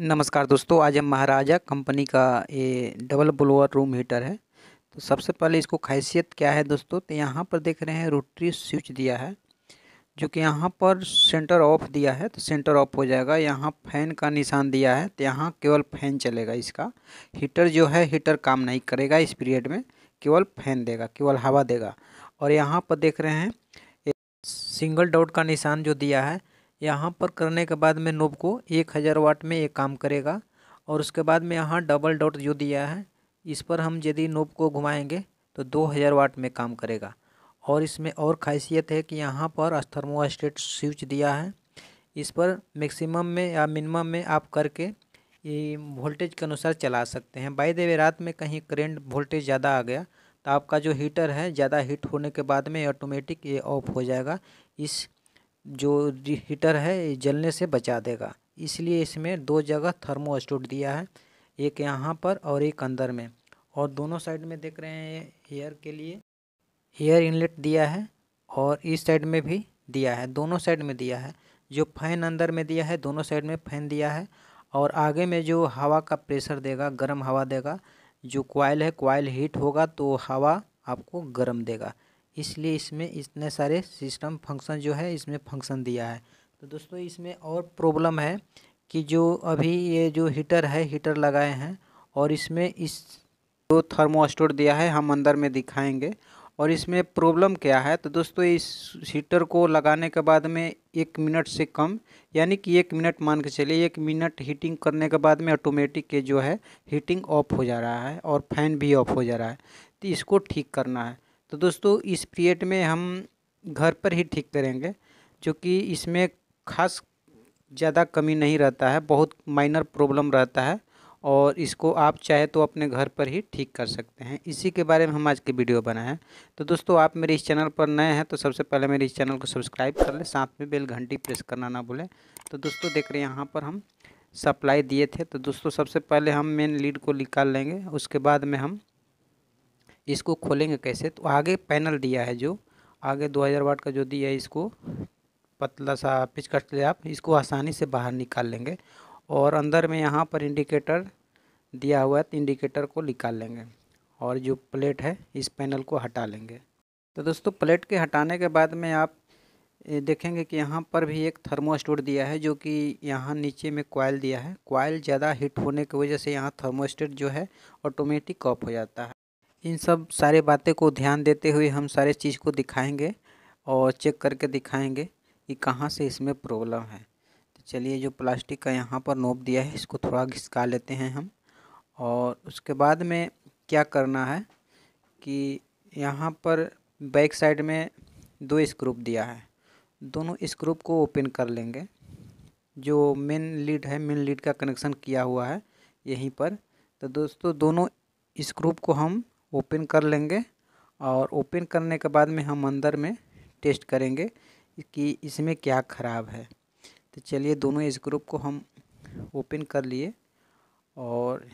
नमस्कार दोस्तों आज हम महाराजा कंपनी का ये डबल ब्लोअर रूम हीटर है तो सबसे पहले इसको खासियत क्या है दोस्तों तो यहाँ पर देख रहे हैं रोटरी स्विच दिया है जो कि यहाँ पर सेंटर ऑफ दिया है तो सेंटर ऑफ हो जाएगा यहाँ फैन का निशान दिया है तो यहाँ केवल फैन चलेगा इसका हीटर जो है हीटर काम नहीं करेगा इस पीरियड में केवल फैन देगा केवल हवा देगा और यहाँ पर देख रहे हैं सिंगल डॉट का निशान जो दिया है यहाँ पर करने के बाद में नोब को एक हज़ार वाट में ये काम करेगा और उसके बाद में यहाँ डबल डॉट जो दिया है इस पर हम यदि नोब को घुमाएंगे तो दो हज़ार वाट में काम करेगा और इसमें और खासियत है कि यहाँ पर थर्मोस्टेट स्विच दिया है इस पर मैक्सिमम में या मिनिमम में आप करके ये वोल्टेज के अनुसार चला सकते हैं बाई देवे रात में कहीं करेंट वोल्टेज ज़्यादा आ गया तो आपका जो हीटर है ज़्यादा हीट होने के बाद में ऑटोमेटिक ये ऑफ हो जाएगा इस जो हीटर है जलने से बचा देगा इसलिए इसमें दो जगह थर्मोस्टोट दिया है एक यहाँ पर और एक अंदर में और दोनों साइड में देख रहे हैं एयर के लिए एयर इनलेट दिया है और इस साइड में भी दिया है दोनों साइड में दिया है जो फैन अंदर में दिया है दोनों साइड में फैन दिया है और आगे में जो हवा का प्रेशर देगा गर्म हवा देगा जो क्वाइल है क्वाइल हीट होगा तो हवा आपको गर्म देगा इसलिए इसमें इतने सारे सिस्टम फंक्शन जो है इसमें फंक्शन दिया है तो दोस्तों इसमें और प्रॉब्लम है कि जो अभी ये जो हीटर है हीटर लगाए हैं और इसमें इस जो तो थर्मोस्टोर दिया है हम अंदर में दिखाएंगे और इसमें प्रॉब्लम क्या है तो दोस्तों इस हीटर को लगाने के बाद में एक मिनट से कम यानी कि एक मिनट मान के चलिए एक मिनट हीटिंग करने के बाद में ऑटोमेटिक के जो है हीटिंग ऑफ हो जा रहा है और फैन भी ऑफ हो जा रहा है तो इसको ठीक करना है तो दोस्तों इस पीरियड में हम घर पर ही ठीक करेंगे जो कि इसमें खास ज़्यादा कमी नहीं रहता है बहुत माइनर प्रॉब्लम रहता है और इसको आप चाहे तो अपने घर पर ही ठीक कर सकते हैं इसी के बारे में हम आज के वीडियो बनाए हैं तो दोस्तों आप मेरे इस चैनल पर नए हैं तो सबसे पहले मेरे इस चैनल को सब्सक्राइब कर लें साथ में बेल घंटी प्रेस करना ना भूलें तो दोस्तों देख रहे हैं यहाँ पर हम सप्लाई दिए थे तो दोस्तों सबसे पहले हम मेन लीड को निकाल लेंगे उसके बाद में हम इसको खोलेंगे कैसे तो आगे पैनल दिया है जो आगे 2000 वाट का जो दिया है इसको पतला सा पिचकट ले आप इसको आसानी से बाहर निकाल लेंगे और अंदर में यहाँ पर इंडिकेटर दिया हुआ है तो इंडिकेटर को निकाल लेंगे और जो प्लेट है इस पैनल को हटा लेंगे तो दोस्तों प्लेट के हटाने के बाद में आप देखेंगे कि यहाँ पर भी एक थर्मोस्टेट दिया है जो कि यहाँ नीचे में कॉयल दिया है कॉयल ज़्यादा हीट होने की वजह से यहाँ थर्मोस्टेट जो है ऑटोमेटिक ऑफ हो जाता है इन सब सारे बातें को ध्यान देते हुए हम सारे चीज़ को दिखाएंगे और चेक करके दिखाएंगे कि कहाँ से इसमें प्रॉब्लम है तो चलिए जो प्लास्टिक का यहाँ पर नोब दिया है इसको थोड़ा घिसका लेते हैं हम और उसके बाद में क्या करना है कि यहाँ पर बैक साइड में दो स्क्रूप दिया है दोनों स्क्रूप को ओपन कर लेंगे जो मेन लीड है मेन लीड का कनेक्शन किया हुआ है यहीं पर तो दोस्तों दोनों स्क्रूप को हम ओपन कर लेंगे और ओपन करने के बाद में हम अंदर में टेस्ट करेंगे कि इसमें क्या ख़राब है तो चलिए दोनों ग्रुप को हम ओपन कर लिए और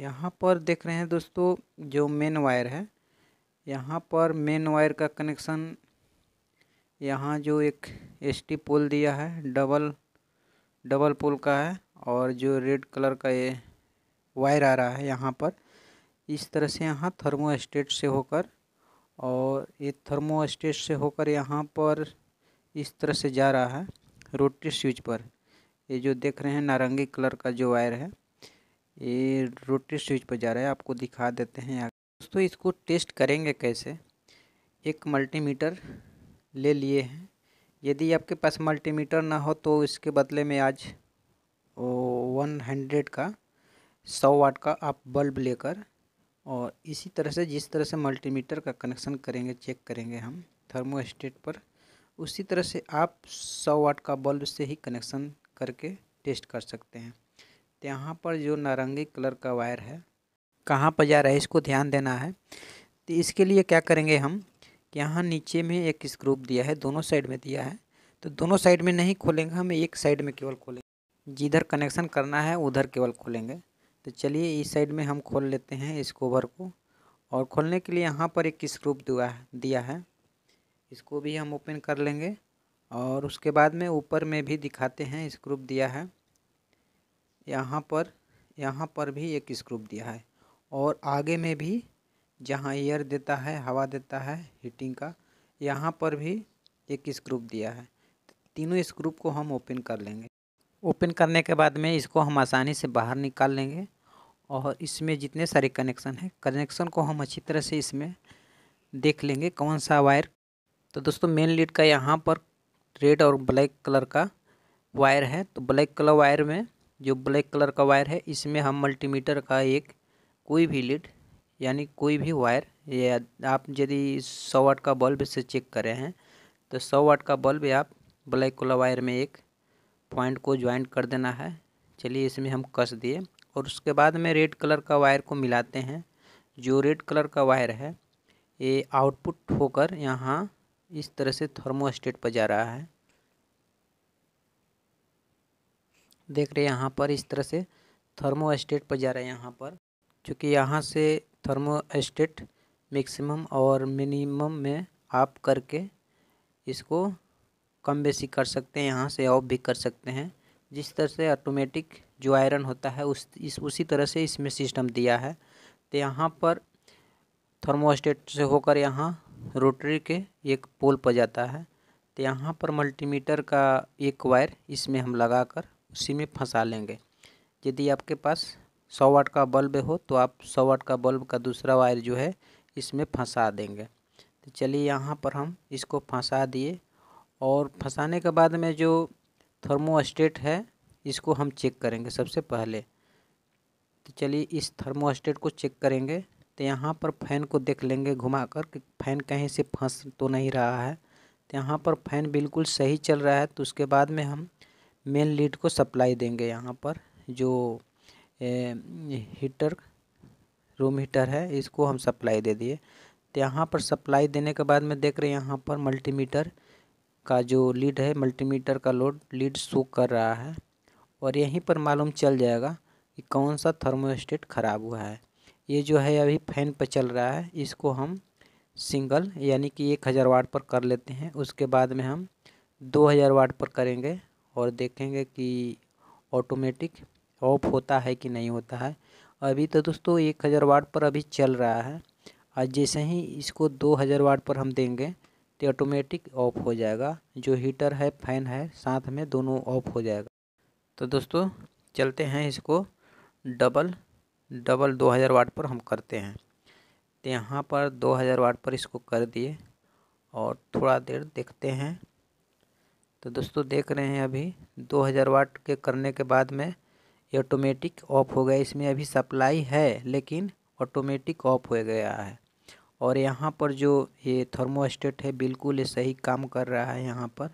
यहाँ पर देख रहे हैं दोस्तों जो मेन वायर है यहाँ पर मेन वायर का कनेक्शन यहाँ जो एक एस टी पोल दिया है डबल डबल पोल का है और जो रेड कलर का ये वायर आ रहा है यहाँ पर इस तरह से यहाँ थर्मोस्टेट से होकर और ये थर्मोस्टेट से होकर यहाँ पर इस तरह से जा रहा है रोटरी स्विच पर ये जो देख रहे हैं नारंगी कलर का जो वायर है ये रोटरी स्विच पर जा रहा है आपको दिखा देते हैं यहाँ दोस्तों इसको टेस्ट करेंगे कैसे एक मल्टीमीटर ले लिए हैं यदि आपके पास मल्टीमीटर ना हो तो इसके बदले में आज वन हंड्रेड का सौ वाट का आप बल्ब लेकर और इसी तरह से जिस तरह से मल्टीमीटर का कनेक्शन करेंगे चेक करेंगे हम थर्मोस्टेट पर उसी तरह से आप 100 वाट का बल्ब से ही कनेक्शन करके टेस्ट कर सकते हैं तो यहाँ पर जो नारंगी कलर का वायर है कहाँ पर जा रहा है इसको ध्यान देना है तो इसके लिए क्या करेंगे हम कि यहाँ नीचे में एक स्क्रूप दिया है दोनों साइड में दिया है तो दोनों साइड में नहीं खोलेंगे हम एक साइड में केवल खोलेंगे जिधर कनेक्शन करना है उधर केवल खोलेंगे तो चलिए इस साइड में हम खोल लेते हैं इस कोवर को और खोलने के लिए यहाँ पर एक स्क्रूप दुआ दिया है इसको भी हम ओपन कर लेंगे और उसके बाद में ऊपर में भी दिखाते हैं स्क्रूप दिया है यहाँ पर यहाँ पर भी एक स्क्रूप दिया है और आगे में भी जहाँ एयर देता है हवा देता है हीटिंग का यहाँ पर भी एक स्क्रूप दिया है तीनों स्क्रूप को हम ओपन कर लेंगे ओपन करने के बाद में इसको हम आसानी से बाहर निकाल लेंगे और इसमें जितने सारे कनेक्शन हैं कनेक्शन को हम अच्छी तरह से इसमें देख लेंगे कौन सा वायर तो दोस्तों मेन लीड का यहाँ पर रेड और ब्लैक कलर का वायर है तो ब्लैक कलर वायर में जो ब्लैक कलर का वायर है इसमें हम मल्टीमीटर का एक कोई भी लीड यानी कोई भी वायर या आप यदि सौ वाट का बल्ब से चेक कर रहे हैं तो सौ वाट का बल्ब आप ब्लैक कलर वायर में एक पॉइंट को ज्वाइंट कर देना है चलिए इसमें हम कस दिए और उसके बाद में रेड कलर का वायर को मिलाते हैं जो रेड कलर का वायर है ये आउटपुट होकर यहाँ इस तरह से थर्मोस्टेट पर जा रहा है देख रहे यहाँ पर इस तरह से थर्मोस्टेट पर जा रहा है यहाँ पर क्योंकि यहाँ से थर्मोस्टेट मैक्सिमम और मिनिमम में आप करके इसको कम बेसी कर सकते हैं यहाँ से ऑफ भी कर सकते हैं जिस तरह से ऑटोमेटिक जो आयरन होता है उस इस उसी तरह से इसमें सिस्टम दिया है तो यहाँ पर थर्मोस्टेट से होकर यहाँ रोटरी के एक पोल पर जाता है तो यहाँ पर मल्टीमीटर का एक वायर इसमें हम लगा कर उसी में फंसा लेंगे यदि आपके पास सौ वाट का बल्ब हो तो आप सौ वाट का बल्ब का दूसरा वायर जो है इसमें फंसा देंगे तो चलिए यहाँ पर हम इसको फंसा दिए और फंसाने के बाद में जो थर्मोस्टेट है इसको हम चेक करेंगे सबसे पहले तो चलिए इस थर्मोस्टेट को चेक करेंगे तो यहाँ पर फैन को देख लेंगे घुमा कर कि फैन कहीं से फंस तो नहीं रहा है तो यहाँ पर फैन बिल्कुल सही चल रहा है तो उसके बाद में हम मेन लीड को सप्लाई देंगे यहाँ पर जो ए, हीटर रूम हीटर है इसको हम सप्लाई दे दिए तो यहाँ पर सप्लाई देने के बाद में देख रहे हैं यहाँ पर मल्टीमीटर का जो लीड है मल्टीमीटर का लोड लीड शो कर रहा है और यहीं पर मालूम चल जाएगा कि कौन सा थर्मोस्टेट ख़राब हुआ है ये जो है अभी फैन पर चल रहा है इसको हम सिंगल यानी कि एक हज़ार वाट पर कर लेते हैं उसके बाद में हम दो हज़ार वाट पर करेंगे और देखेंगे कि ऑटोमेटिक ऑफ होता है कि नहीं होता है अभी तो दोस्तों एक हज़ार वाट पर अभी चल रहा है और जैसे ही इसको दो हज़ार वाट पर हम देंगे तो ऑटोमेटिक ऑफ हो जाएगा जो हीटर है फैन है साथ में दोनों ऑफ हो जाएगा तो दोस्तों चलते हैं इसको डबल डबल 2000 वाट पर हम करते हैं तो यहाँ पर 2000 वाट पर इसको कर दिए और थोड़ा देर देखते हैं तो दोस्तों देख रहे हैं अभी 2000 वाट के करने के बाद में ये ऑटोमेटिक ऑफ हो गया इसमें अभी सप्लाई है लेकिन ऑटोमेटिक ऑफ हो गया है और यहाँ पर जो ये थर्मोस्टेट है बिल्कुल ये सही काम कर रहा है यहाँ पर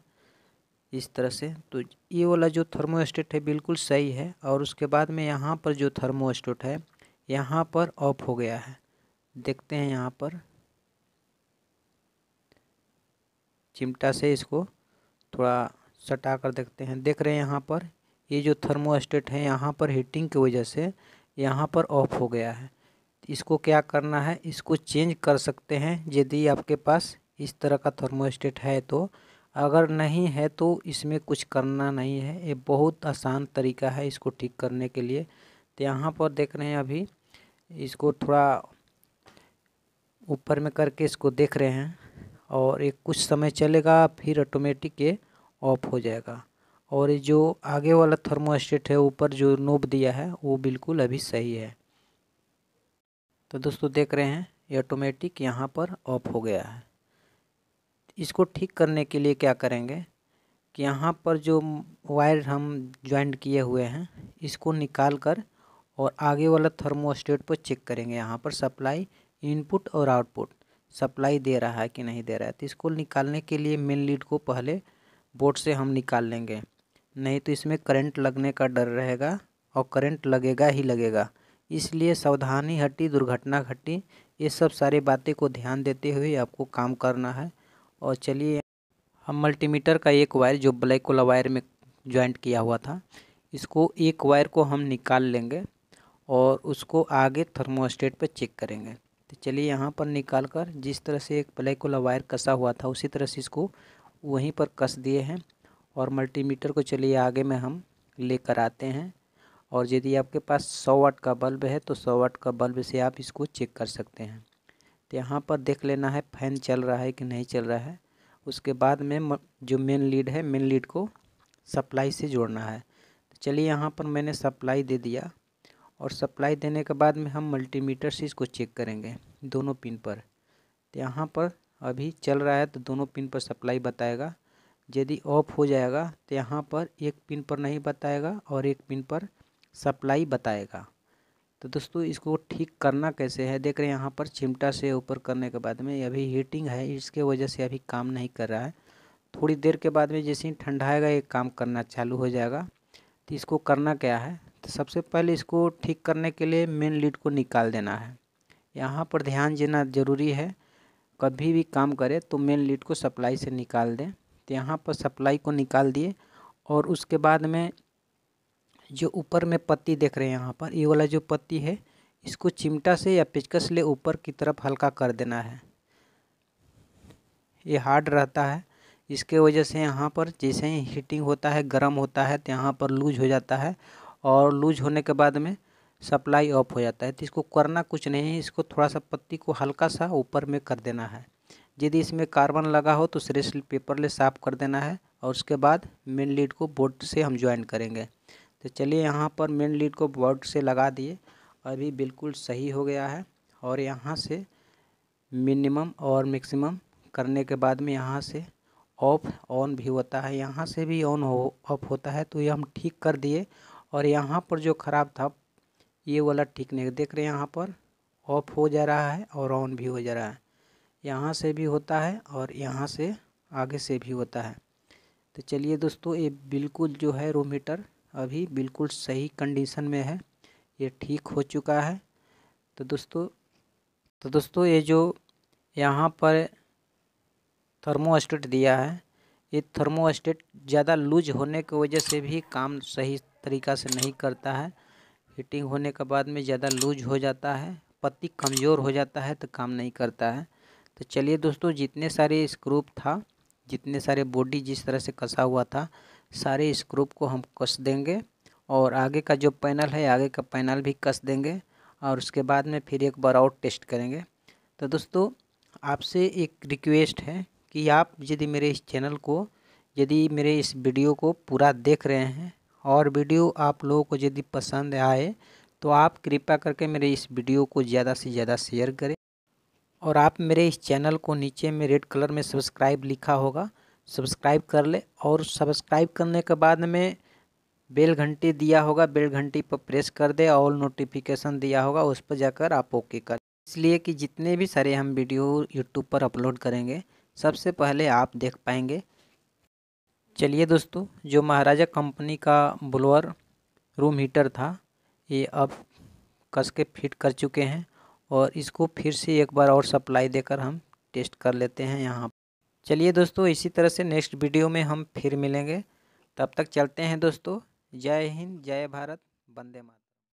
इस तरह से तो ये वाला जो थर्मोस्टेट है बिल्कुल सही है और उसके बाद में यहाँ पर जो थर्मोस्टेट है यहाँ पर ऑफ हो गया है देखते हैं यहाँ पर चिमटा से इसको थोड़ा सटा कर देखते हैं देख रहे हैं यहाँ पर ये जो थर्मोस्टेट है यहाँ पर हीटिंग की वजह से यहाँ पर ऑफ हो गया है इसको क्या करना है इसको चेंज कर सकते हैं यदि आपके पास इस तरह का थर्मोस्टेट है तो अगर नहीं है तो इसमें कुछ करना नहीं है ये बहुत आसान तरीका है इसको ठीक करने के लिए तो यहाँ पर देख रहे हैं अभी इसको थोड़ा ऊपर में करके इसको देख रहे हैं और एक कुछ समय चलेगा फिर ऑटोमेटिक ये ऑफ हो जाएगा और ये जो आगे वाला थर्मोस्टेट है ऊपर जो नोब दिया है वो बिल्कुल अभी सही है तो दोस्तों देख रहे हैं ये ऑटोमेटिक यहाँ पर ऑफ हो गया है इसको ठीक करने के लिए क्या करेंगे कि यहाँ पर जो वायर हम ज्वाइंट किए हुए हैं इसको निकाल कर और आगे वाला थर्मोस्टेट पर चेक करेंगे यहाँ पर सप्लाई इनपुट और आउटपुट सप्लाई दे रहा है कि नहीं दे रहा है तो इसको निकालने के लिए मेन लीड को पहले बोर्ड से हम निकाल लेंगे नहीं तो इसमें करंट लगने का डर रहेगा और करंट लगेगा ही लगेगा इसलिए सावधानी हटी दुर्घटना घटी ये सब सारी बातें को ध्यान देते हुए आपको काम करना है और चलिए हम मल्टीमीटर का एक वायर जो ब्लैक वाला वायर में ज्वाइंट किया हुआ था इसको एक वायर को हम निकाल लेंगे और उसको आगे थर्मोस्टेट पर चेक करेंगे तो चलिए यहाँ पर निकाल कर जिस तरह से एक ब्लैक वाला वायर कसा हुआ था उसी तरह से इसको वहीं पर कस दिए हैं और मल्टीमीटर को चलिए आगे में हम लेकर आते हैं और यदि आपके पास सौ वाट का बल्ब है तो सौ वाट का बल्ब से आप इसको चेक कर सकते हैं तो यहाँ पर देख लेना है फैन चल रहा है कि नहीं चल रहा है उसके बाद में जो मेन लीड है मेन लीड को सप्लाई से जोड़ना है तो चलिए यहाँ पर मैंने सप्लाई दे दिया और सप्लाई देने के बाद में हम मल्टीमीटर से इसको चेक करेंगे दोनों पिन पर तो यहाँ पर अभी चल रहा है तो दोनों पिन पर सप्लाई बताएगा यदि ऑफ हो जाएगा तो यहाँ पर एक पिन पर नहीं बताएगा और एक पिन पर सप्लाई बताएगा तो दोस्तों इसको ठीक करना कैसे है देख रहे हैं यहाँ पर चिमटा से ऊपर करने के बाद में अभी हीटिंग है इसके वजह से अभी काम नहीं कर रहा है थोड़ी देर के बाद में जैसे ही ठंडाएगा ये काम करना चालू हो जाएगा तो इसको करना क्या है तो सबसे पहले इसको ठीक करने के लिए मेन लीड को निकाल देना है यहाँ पर ध्यान देना ज़रूरी है कभी भी काम करें तो मेन लीड को सप्लाई से निकाल दें तो यहाँ पर सप्लाई को निकाल दिए और उसके बाद में जो ऊपर में पत्ती देख रहे हैं यहाँ पर ये वाला जो पत्ती है इसको चिमटा से या पिचकस ले ऊपर की तरफ हल्का कर देना है ये हार्ड रहता है इसके वजह से यहाँ पर जैसे ही हीटिंग होता है गर्म होता है तो यहाँ पर लूज हो जाता है और लूज होने के बाद में सप्लाई ऑफ हो जाता है तो इसको करना कुछ नहीं है इसको थोड़ा सा पत्ती को हल्का सा ऊपर में कर देना है यदि इसमें कार्बन लगा हो तो सिरे पेपर ले साफ़ कर देना है और उसके बाद मेन लीड को बोर्ड से हम ज्वाइन करेंगे तो चलिए यहाँ पर मेन लीड को बोर्ड से लगा दिए अभी बिल्कुल सही हो गया है और यहाँ से मिनिमम और मैक्सिमम करने के बाद में यहाँ से ऑफ ऑन भी होता है यहाँ से भी ऑन हो ऑफ होता है तो ये हम ठीक कर दिए और यहाँ पर जो ख़राब था ये वाला ठीक नहीं देख रहे हैं यहाँ पर ऑफ हो जा रहा है और ऑन भी हो जा रहा है यहाँ से भी होता है और यहाँ से आगे से भी होता है तो चलिए दोस्तों ये बिल्कुल जो है रोमीटर अभी बिल्कुल सही कंडीशन में है ये ठीक हो चुका है तो दोस्तों तो दोस्तों ये जो यहाँ पर थर्मोस्टेट दिया है ये थर्मोस्टेट ज़्यादा लूज होने की वजह से भी काम सही तरीका से नहीं करता है हीटिंग होने के बाद में ज़्यादा लूज हो जाता है पत्ती कमज़ोर हो जाता है तो काम नहीं करता है तो चलिए दोस्तों जितने सारे स्क्रूप था जितने सारे बॉडी जिस तरह से कसा हुआ था सारे इस ग्रुप को हम कस देंगे और आगे का जो पैनल है आगे का पैनल भी कस देंगे और उसके बाद में फिर एक बार और टेस्ट करेंगे तो दोस्तों आपसे एक रिक्वेस्ट है कि आप यदि मेरे इस चैनल को यदि मेरे इस वीडियो को पूरा देख रहे हैं और वीडियो आप लोगों को यदि पसंद आए तो आप कृपा करके मेरे इस वीडियो को ज़्यादा से ज़्यादा शेयर करें और आप मेरे इस चैनल को नीचे में रेड कलर में सब्सक्राइब लिखा होगा सब्सक्राइब कर ले और सब्सक्राइब करने के बाद में बेल घंटी दिया होगा बेल घंटी पर प्रेस कर दे ऑल नोटिफिकेशन दिया होगा उस पर जाकर आप ओके कर इसलिए कि जितने भी सारे हम वीडियो यूट्यूब पर अपलोड करेंगे सबसे पहले आप देख पाएंगे चलिए दोस्तों जो महाराजा कंपनी का ब्लोअर रूम हीटर था ये अब कस के फिट कर चुके हैं और इसको फिर से एक बार और सप्लाई देकर हम टेस्ट कर लेते हैं यहाँ चलिए दोस्तों इसी तरह से नेक्स्ट वीडियो में हम फिर मिलेंगे तब तक चलते हैं दोस्तों जय हिंद जय भारत वंदे मातरम